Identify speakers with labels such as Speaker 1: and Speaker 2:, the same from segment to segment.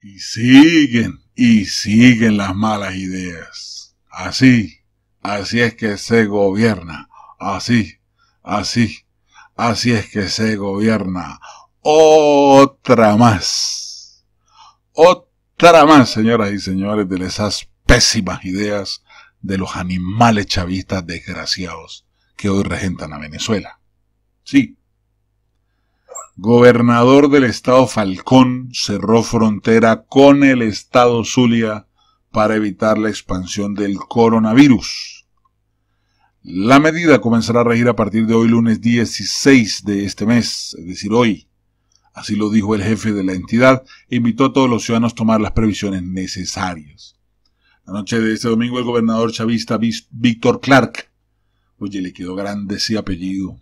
Speaker 1: Y siguen, y siguen las malas ideas. Así, así es que se gobierna. Así, así, así es que se gobierna. Otra más. Otra más, señoras y señores, de esas pésimas ideas de los animales chavistas desgraciados que hoy regentan a Venezuela. Sí, gobernador del estado Falcón, cerró frontera con el estado Zulia para evitar la expansión del coronavirus. La medida comenzará a regir a partir de hoy lunes 16 de este mes, es decir, hoy. Así lo dijo el jefe de la entidad e invitó a todos los ciudadanos a tomar las previsiones necesarias. La noche de este domingo el gobernador chavista Víctor Clark, oye, le quedó grande ese apellido,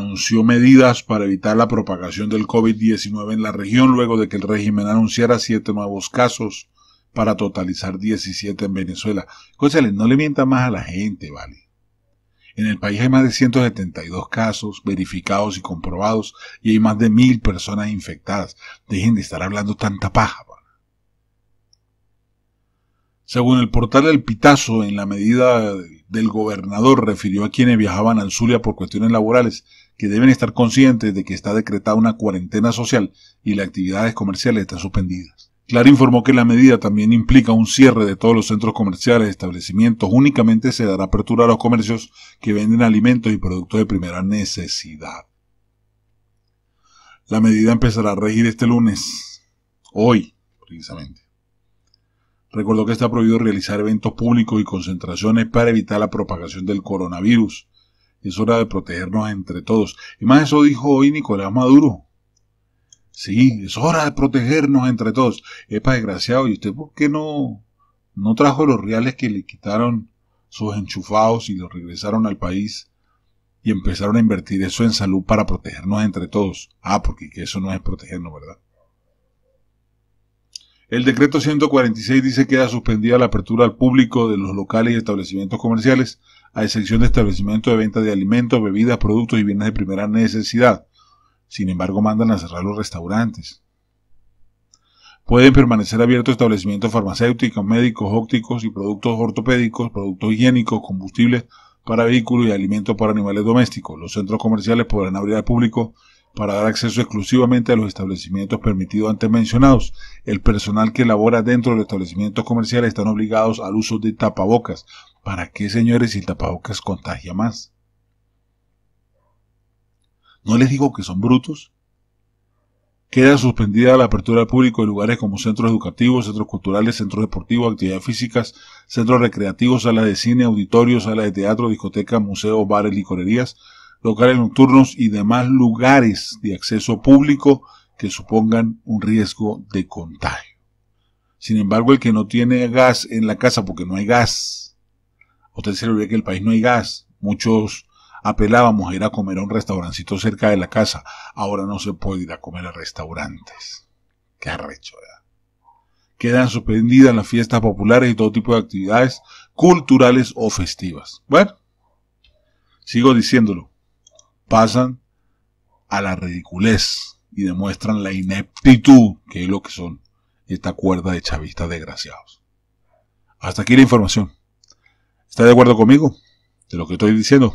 Speaker 1: anunció medidas para evitar la propagación del COVID-19 en la región luego de que el régimen anunciara siete nuevos casos para totalizar 17 en Venezuela. Cóchale, no le mienta más a la gente, vale. En el país hay más de 172 casos verificados y comprobados y hay más de mil personas infectadas. Dejen de estar hablando tanta paja. Según el portal El Pitazo, en la medida del gobernador refirió a quienes viajaban al Zulia por cuestiones laborales, que deben estar conscientes de que está decretada una cuarentena social y las actividades comerciales están suspendidas. Clara informó que la medida también implica un cierre de todos los centros comerciales, y establecimientos, únicamente se dará apertura a los comercios que venden alimentos y productos de primera necesidad. La medida empezará a regir este lunes, hoy precisamente. Recordó que está prohibido realizar eventos públicos y concentraciones para evitar la propagación del coronavirus es hora de protegernos entre todos. Y más eso dijo hoy Nicolás Maduro. Sí, es hora de protegernos entre todos. Epa, desgraciado, ¿y usted por qué no, no trajo los reales que le quitaron sus enchufados y los regresaron al país y empezaron a invertir eso en salud para protegernos entre todos? Ah, porque eso no es protegernos, ¿verdad? El decreto 146 dice que queda suspendida la apertura al público de los locales y establecimientos comerciales a excepción de establecimientos de venta de alimentos, bebidas, productos y bienes de primera necesidad. Sin embargo, mandan a cerrar los restaurantes. Pueden permanecer abiertos establecimientos farmacéuticos, médicos, ópticos y productos ortopédicos, productos higiénicos, combustibles para vehículos y alimentos para animales domésticos. Los centros comerciales podrán abrir al público para dar acceso exclusivamente a los establecimientos permitidos antes mencionados. El personal que labora dentro de los establecimientos comerciales están obligados al uso de tapabocas ¿Para qué, señores, si el tapabocas contagia más? ¿No les digo que son brutos? Queda suspendida la apertura al público de lugares como centros educativos, centros culturales, centros deportivos, actividades físicas, centros recreativos, salas de cine, auditorios, salas de teatro, discotecas, museos, bares, licorerías, locales nocturnos y demás lugares de acceso público que supongan un riesgo de contagio. Sin embargo, el que no tiene gas en la casa porque no hay gas, usted se que en el país no hay gas. Muchos apelábamos a ir a comer a un restaurancito cerca de la casa. Ahora no se puede ir a comer a restaurantes. Qué arrecho, Quedan suspendidas las fiestas populares y todo tipo de actividades culturales o festivas. Bueno, sigo diciéndolo. Pasan a la ridiculez y demuestran la ineptitud que es lo que son esta cuerda de chavistas desgraciados. Hasta aquí la información. ¿Estás de acuerdo conmigo? De lo que estoy diciendo.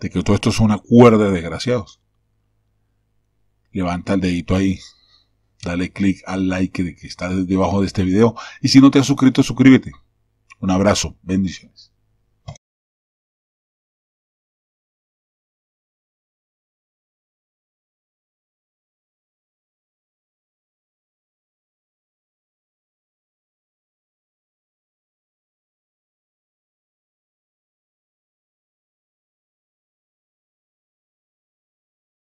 Speaker 1: De que todo esto es una cuerda de desgraciados. Levanta el dedito ahí. Dale click al like de que está debajo de este video. Y si no te has suscrito, suscríbete. Un abrazo. Bendiciones.